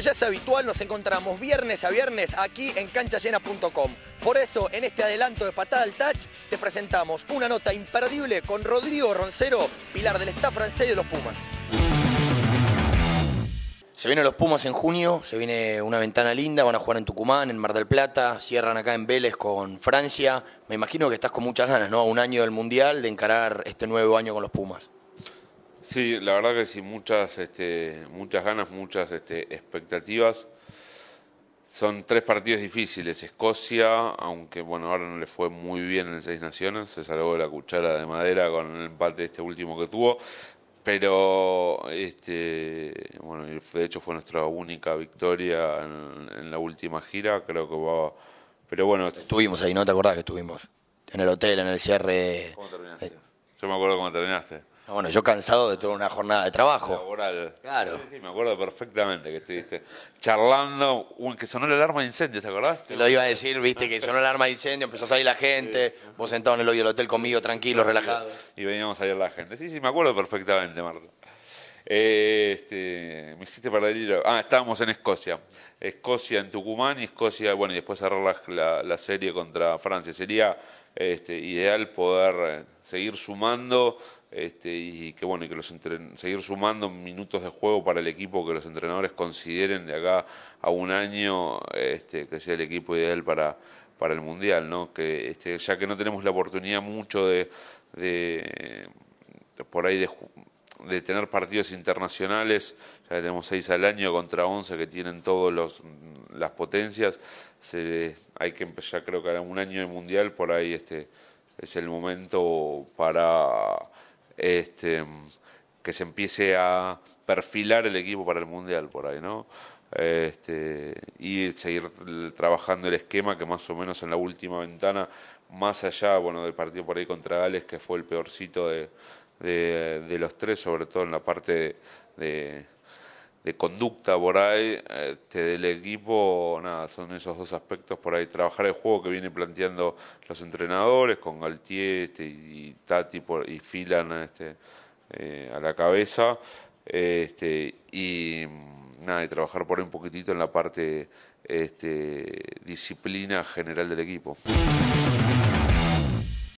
ya es habitual, nos encontramos viernes a viernes aquí en canchallena.com. Por eso, en este adelanto de patada al touch, te presentamos una nota imperdible con Rodrigo Roncero, pilar del staff francés de los Pumas. Se vienen los Pumas en junio, se viene una ventana linda, van a jugar en Tucumán, en Mar del Plata, cierran acá en Vélez con Francia. Me imagino que estás con muchas ganas, ¿no? A un año del Mundial, de encarar este nuevo año con los Pumas. Sí, la verdad que sí, muchas, este, muchas ganas, muchas este, expectativas. Son tres partidos difíciles. Escocia, aunque bueno, ahora no le fue muy bien en Seis Naciones, se salvó la cuchara de madera con el empate este último que tuvo. Pero, este, bueno, de hecho fue nuestra única victoria en, la última gira, creo que va... Pero bueno... Estuvimos ahí, ¿no te acordás que estuvimos? En el hotel, en el cierre... ¿Cómo terminaste? Yo me acuerdo cómo terminaste bueno, yo cansado de toda una jornada de trabajo. Claro. Sí, me acuerdo perfectamente que estuviste charlando, un, que sonó el alarma de incendio, ¿te acordaste? lo iba a decir, viste, que sonó el alarma de incendio, empezó a salir la gente, vos sentado en el lobby del hotel conmigo, tranquilo, relajado. Y veníamos a salir la gente. Sí, sí, me acuerdo perfectamente, Marta este, me hiciste perder Ah, estábamos en Escocia. Escocia en Tucumán y Escocia, bueno, y después cerrar la, serie contra Francia. Sería este, ideal poder eh, seguir sumando este, y que bueno y que los seguir sumando minutos de juego para el equipo que los entrenadores consideren de acá a un año este, que sea el equipo ideal para para el mundial, ¿no? Que este, ya que no tenemos la oportunidad mucho de, de por ahí de de tener partidos internacionales, ya que tenemos seis al año contra once que tienen todas mm, las potencias, se, hay que empezar, creo que era un año de mundial, por ahí este es el momento para este que se empiece a perfilar el equipo para el mundial por ahí, ¿no? Este, y seguir trabajando el esquema que más o menos en la última ventana, más allá bueno del partido por ahí contra Gales, que fue el peorcito de, de, los tres, sobre todo en la parte de, conducta por ahí este, del equipo, nada, son esos dos aspectos por ahí. Trabajar el juego que vienen planteando los entrenadores con Galtier este, y Tati por, y Filan este, eh, a la cabeza. Este, y nada, trabajar por ahí un poquitito en la parte este, disciplina general del equipo.